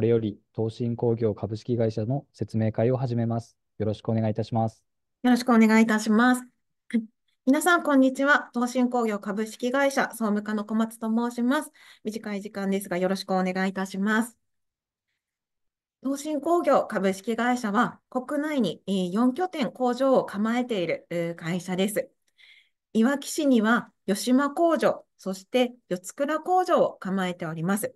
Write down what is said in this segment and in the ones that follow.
これより東進工業株式会社の説明会を始めます。よろしくお願いいたします。よろしくお願いいたします。皆さん、こんにちは。東進工業株式会社総務課の小松と申します。短い時間ですが、よろしくお願いいたします。東進工業株式会社は、国内に4拠点工場を構えている会社です。いわき市には、吉間工場、そして四倉工場を構えております。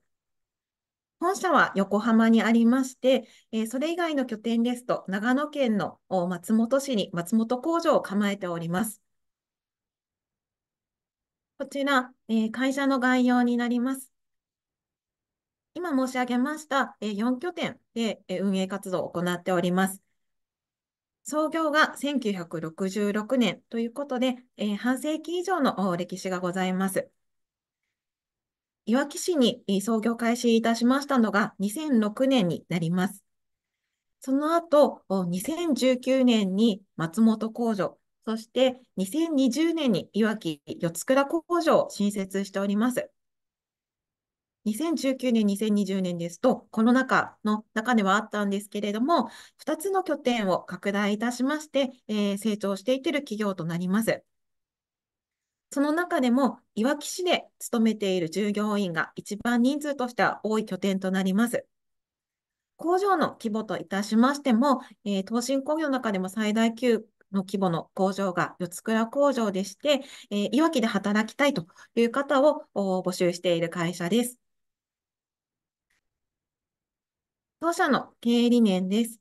本社は横浜にありまして、えー、それ以外の拠点ですと、長野県の松本市に松本工場を構えております。こちら、えー、会社の概要になります。今申し上げました、えー、4拠点で、えー、運営活動を行っております。創業が1966年ということで、えー、半世紀以上の歴史がございます。いわき市に創業開始いたしましたのが2006年になります。その後、2019年に松本工場、そして2020年にいわき四倉工場を新設しております。2019年、2020年ですと、コロナ禍の中ではあったんですけれども、2つの拠点を拡大いたしまして、えー、成長していっている企業となります。その中でも、いわき市で勤めている従業員が一番人数としては多い拠点となります。工場の規模といたしましても、えー、東進工業の中でも最大級の規模の工場が四倉工場でして、えー、いわきで働きたいという方を募集している会社です。当社の経営理念です。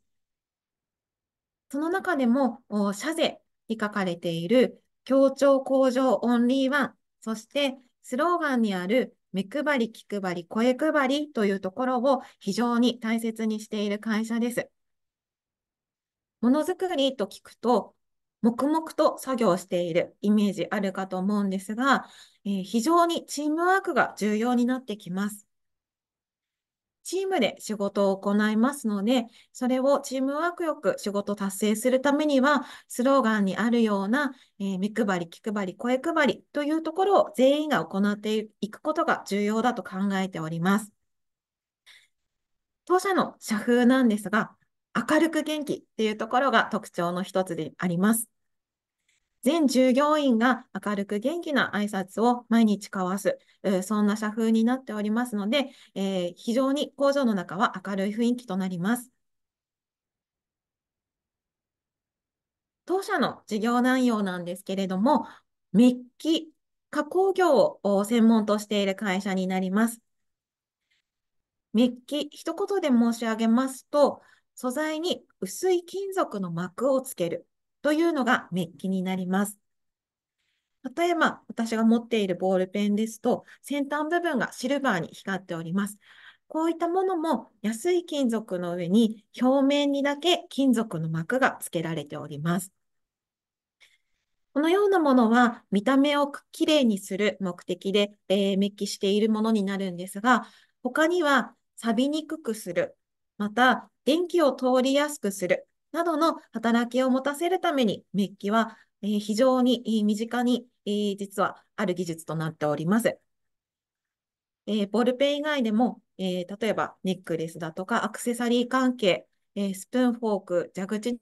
その中でも、社税に書かれている協調向上オンリーワン、そしてスローガンにある目配り、気配り、声配りというところを非常に大切にしている会社です。ものづくりと聞くと、黙々と作業しているイメージあるかと思うんですが、えー、非常にチームワークが重要になってきます。チームで仕事を行いますので、それをチームワークよく仕事達成するためには、スローガンにあるような、えー、目配り、気配り、声配りというところを全員が行っていくことが重要だと考えております。当社の社風なんですが、明るく元気っていうところが特徴の一つであります。全従業員が明るく元気な挨拶を毎日交わす、そんな社風になっておりますので、えー、非常に工場の中は明るい雰囲気となります。当社の事業内容なんですけれども、メッキ、加工業を専門としている会社になります。メッキ、一言で申し上げますと、素材に薄い金属の膜をつける。というのがメッキになります。例えば、私が持っているボールペンですと、先端部分がシルバーに光っております。こういったものも安い金属の上に表面にだけ金属の膜が付けられております。このようなものは見た目をきれいにする目的で、えー、メッキしているものになるんですが、他には錆びにくくする、また電気を通りやすくするなどの働きを持たせるために、メッキは非常に身近に実はある技術となっております。ボールペン以外でも、例えばネックレスだとかアクセサリー関係、スプーン、フォーク、蛇口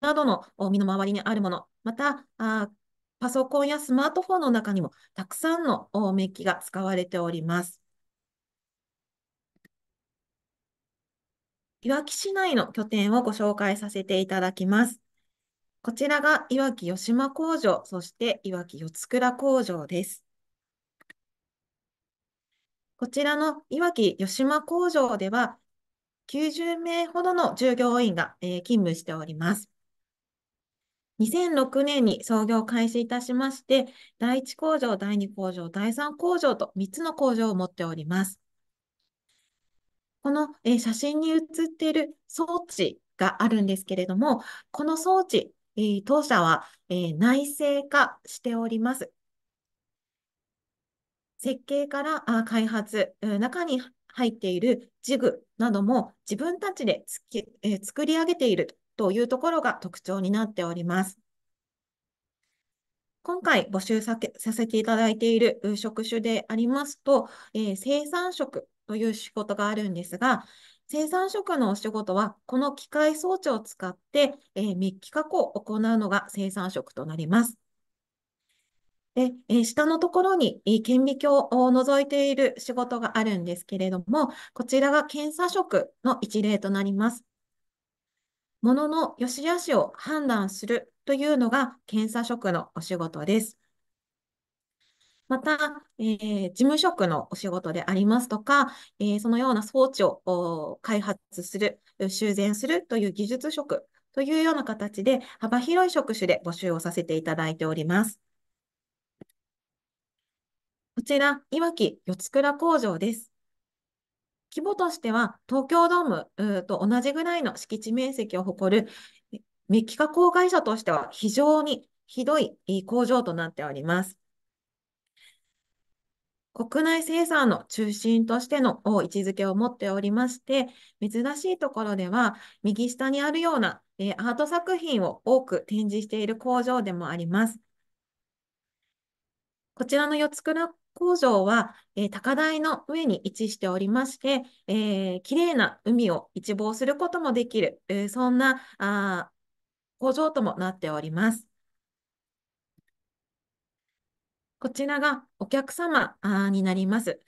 などの身の回りにあるもの、またパソコンやスマートフォンの中にもたくさんのメッキが使われております。いわき市内の拠点をご紹介させていただきます。こちらがいわき吉間工場、そしていわき四倉工場です。こちらのいわき吉間工場では、90名ほどの従業員が、えー、勤務しております。2006年に創業開始いたしまして、第1工場、第2工場、第3工場と3つの工場を持っております。この、え写真に写っている装置があるんですけれども、この装置、え当社は、え内製化しております。設計からあ開発、中に入っているジグなども自分たちでつき、え作り上げているというところが特徴になっております。今回募集させていただいている職種でありますと、え生産職という仕事があるんですが、生産職のお仕事は、この機械装置を使って、えー、密揮加工を行うのが生産職となります。で、え下のところに、え顕微鏡を除いている仕事があるんですけれども、こちらが検査職の一例となります。ものの良し悪しを判断するというのが検査職のお仕事です。また、えー、事務職のお仕事でありますとか、えー、そのような装置を開発する、修繕するという技術職というような形で幅広い職種で募集をさせていただいております。こちら、いわき四つ倉工場です。規模としては東京ドームと同じぐらいの敷地面積を誇るメッキ加工会社としては非常にひどい工場となっております。国内生産の中心としての位置づけを持っておりまして、珍しいところでは、右下にあるような、えー、アート作品を多く展示している工場でもあります。こちらの四つ倉工場は、えー、高台の上に位置しておりまして、えー、綺麗な海を一望することもできる、えー、そんなあ工場ともなっております。こちらがお客様になります。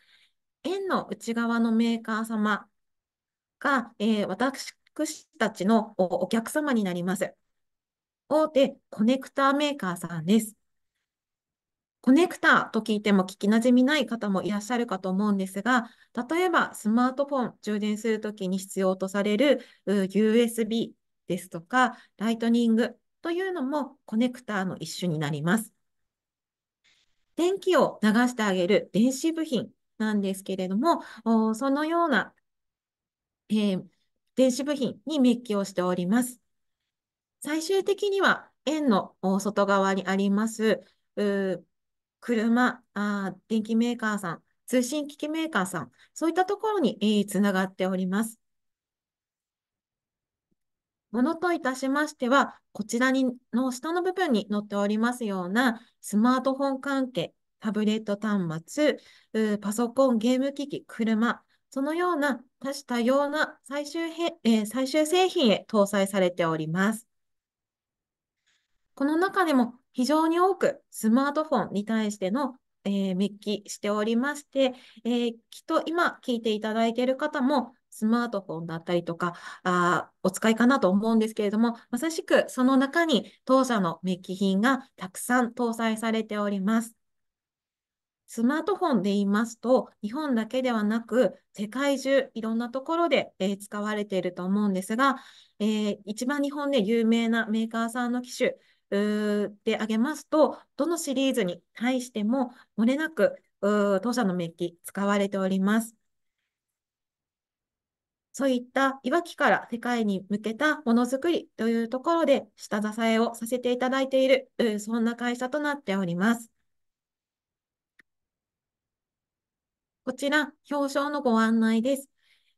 円の内側のメーカー様が、えー、私たちのお客様になります。大手コネクターメーカーさんです。コネクタと聞いても聞きなじみない方もいらっしゃるかと思うんですが、例えばスマートフォン充電するときに必要とされる USB ですとか、ライトニングというのもコネクタの一種になります。電気を流してあげる電子部品なんですけれども、そのような、えー、電子部品にメッキをしております。最終的には円の外側にあります車あ、電気メーカーさん、通信機器メーカーさん、そういったところに、えー、つながっております。ものといたしましては、こちらにの下の部分に載っておりますような、スマートフォン関係、タブレット端末、パソコン、ゲーム機器、車、そのような多種多様な最終,、えー、最終製品へ搭載されております。この中でも非常に多くスマートフォンに対しての、えー、メッキしておりまして、えー、きっと今聞いていただいている方もスマートフォンだったりとか、あお使いかなと思うんですけれども、まさしくその中に当社のメッキ品がたくさん搭載されております。スマートフォンで言いますと、日本だけではなく、世界中いろんなところで、えー、使われていると思うんですが、えー、一番日本で有名なメーカーさんの機種であげますと、どのシリーズに対しても漏れなく当社のメッキ使われております。そういったいわきから世界に向けたものづくりというところで下支えをさせていただいている、そんな会社となっております。こちら、表彰のご案内です。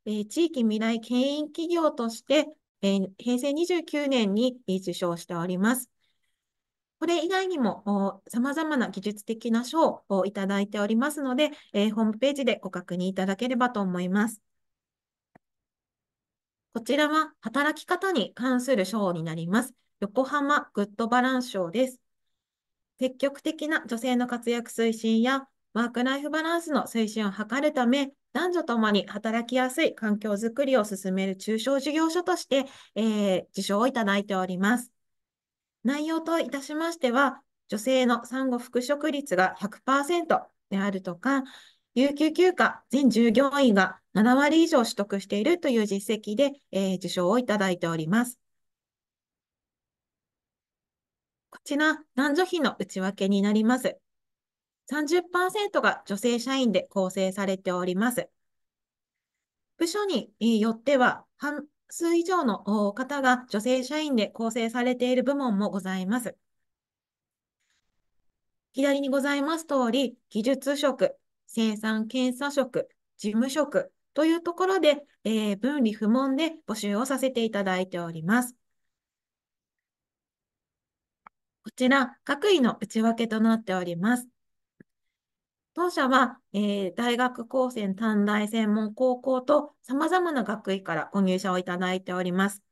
えー、地域未来牽引企業として、えー、平成29年に受賞しております。これ以外にも様々な技術的な賞をいただいておりますので、えー、ホームページでご確認いただければと思います。こちらは働き方に関する賞になります。横浜グッドバランス賞です。積極的な女性の活躍推進やワークライフバランスの推進を図るため、男女ともに働きやすい環境づくりを進める中小事業所として、えー、受賞をいただいております。内容といたしましては、女性の産後復職率が100%であるとか、有給休暇、全従業員が7割以上取得しているという実績で、えー、受賞をいただいております。こちら、男女比の内訳になります。30%が女性社員で構成されております。部署によっては、半数以上の方が女性社員で構成されている部門もございます。左にございます通り、技術職、生産検査職、事務職というところで、えー、分離不問で募集をさせていただいております。こちら、学位の内訳となっております。当社は、えー、大学高専、短大専門高校と様々な学位からご入社をいただいております。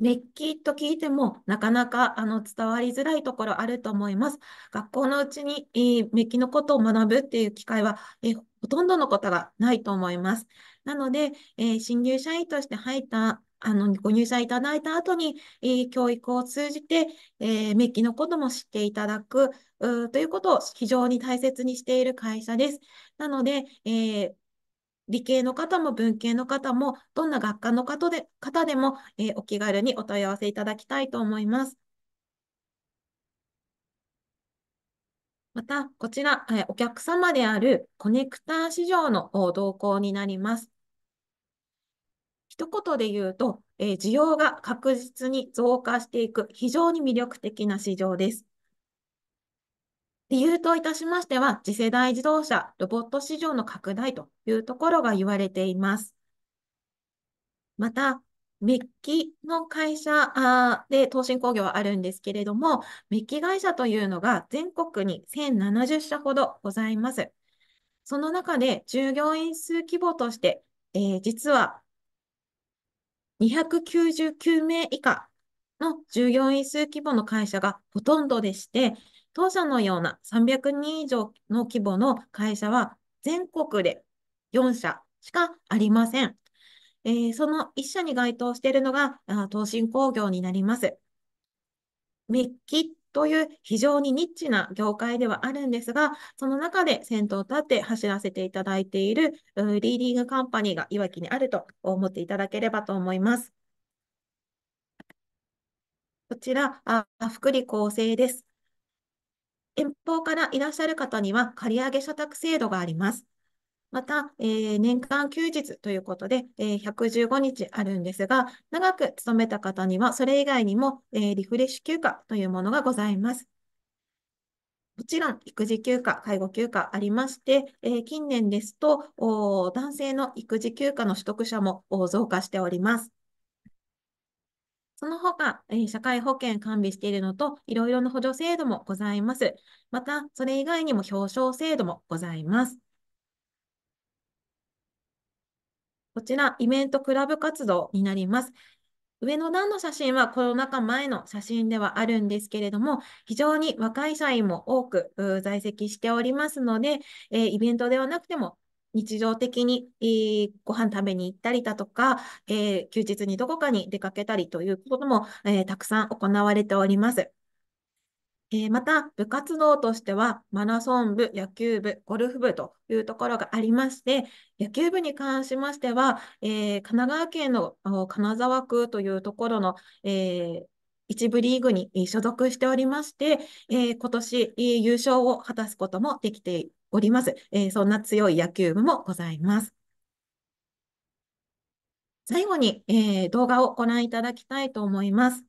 メッキと聞いても、なかなかあの伝わりづらいところあると思います。学校のうちに、えメッキのことを学ぶっていう機会は、えほとんどのことがないと思います。なので、え新入社員として入ったあの、ご入社いただいた後に、え教育を通じて、えー、メッキのことも知っていただく、ということを非常に大切にしている会社です。なので、えー、理系の方も文系の方も、どんな学科の方で方でも、えー、お気軽にお問い合わせいただきたいと思います。また、こちら、えー、お客様であるコネクター市場の動向になります。一言で言うと、えー、需要が確実に増加していく非常に魅力的な市場です。理由といたしましては、次世代自動車、ロボット市場の拡大というところが言われています。また、メッキの会社で東進工業はあるんですけれども、メッキ会社というのが全国に1070社ほどございます。その中で従業員数規模として、えー、実は299名以下の従業員数規模の会社がほとんどでして、当社のような300人以上の規模の会社は全国で4社しかありません。えー、その1社に該当しているのが東進工業になります。メッキという非常にニッチな業界ではあるんですが、その中で先頭を立って走らせていただいているリーディングカンパニーがいわきにあると思っていただければと思います。こちら、あ福利厚生です。遠方からいらっしゃる方には借り上げ所得制度があります。また、えー、年間休日ということで、えー、115日あるんですが、長く勤めた方には、それ以外にも、えー、リフレッシュ休暇というものがございます。もちろん、育児休暇、介護休暇ありまして、え近年ですと、男性の育児休暇の取得者も増加しております。その他、えー、社会保険完備しているのと、いろいろな補助制度もございます。また、それ以外にも表彰制度もございます。こちら、イベントクラブ活動になります。上の段の写真はコロナ禍前の写真ではあるんですけれども、非常に若い社員も多く在籍しておりますので、えー、イベントではなくても日常的に、えご飯食べに行ったりだとか、え休日にどこかに出かけたりということも、えたくさん行われております。えまた、部活動としては、マラソン部、野球部、ゴルフ部というところがありまして、野球部に関しましては、え神奈川県の金沢区というところの、え一部リーグに所属しておりまして、え今年、優勝を果たすこともできております。えー、そんな強い野球部もございます。最後に、えー、動画をご覧いただきたいと思います。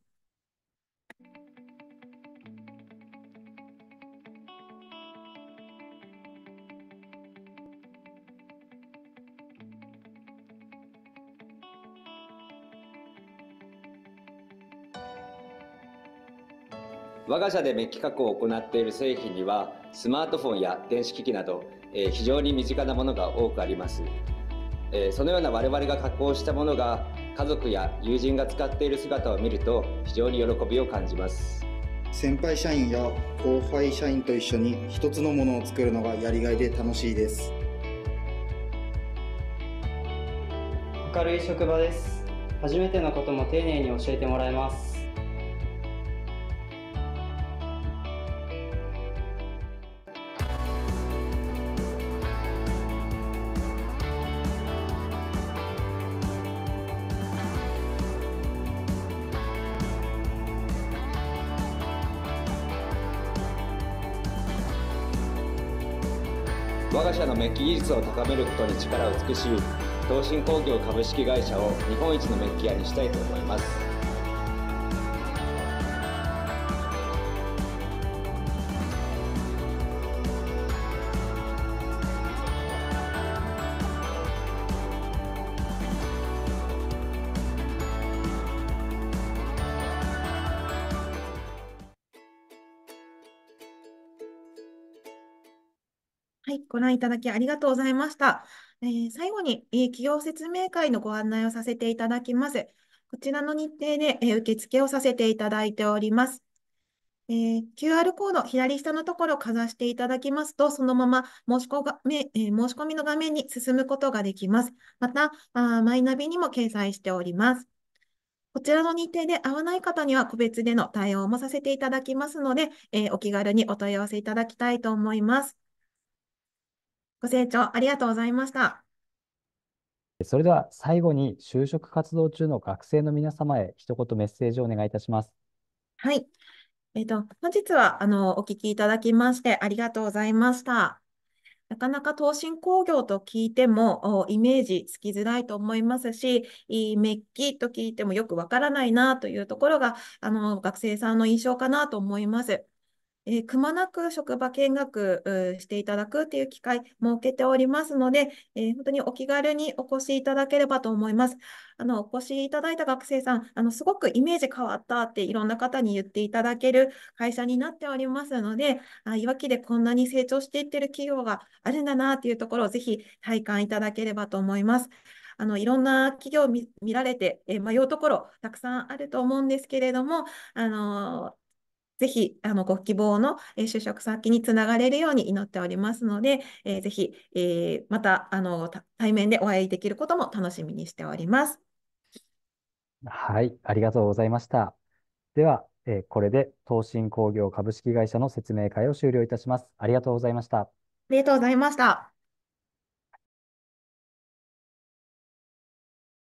我が社でメッキ加工を行っている製品にはスマートフォンや電子機器など、えー、非常に身近なものが多くあります、えー、そのような我々が加工したものが家族や友人が使っている姿を見ると非常に喜びを感じます先輩社員や後輩社員と一緒に一つのものを作るのがやりがいで楽しいです明るい職場です初めてのことも丁寧に教えてもらえます我が社のメッキ技術を高めることに力を尽くし東進工業株式会社を日本一のメッキ屋にしたいと思いますはい、ご覧いただきありがとうございました。えー、最後に、えー、企業説明会のご案内をさせていただきます。こちらの日程で、えー、受付をさせていただいております。えー、QR コード左下のところをかざしていただきますと、そのまま申し込がめ、えー、申し込みの画面に進むことができます。また、あマイナビにも掲載しております。こちらの日程で合わない方には個別での対応もさせていただきますので、えー、お気軽にお問い合わせいただきたいと思います。ご清聴ありがとうございました。それでは最後に就職活動中の学生の皆様へ一言メッセージをお願いいたします。はい。えっ、ー、と、本日は、あの、お聞きいただきましてありがとうございました。なかなか東進工業と聞いてもイメージつきづらいと思いますし、いメッキと聞いてもよくわからないなというところが、あの、学生さんの印象かなと思います。えー、くまなく職場見学していただくという機会設けておりますので、えー、本当にお気軽にお越しいただければと思います。あのお越しいただいた学生さん、あのすごくイメージ変わったっていろんな方に言っていただける会社になっておりますので、あいわきでこんなに成長していってる企業があるんだなというところをぜひ体感いただければと思います。あのいろんな企業を見られて、えー、迷うところたくさんあると思うんですけれども、あのぜひ、あの、ご希望の、え就職先につながれるように祈っておりますので、えー、ぜひ、えまた、あの、対面でお会いできることも楽しみにしております。はい、ありがとうございました。では、えこれで東進工業株式会社の説明会を終了いたします。ありがとうございました。ありがとうございました。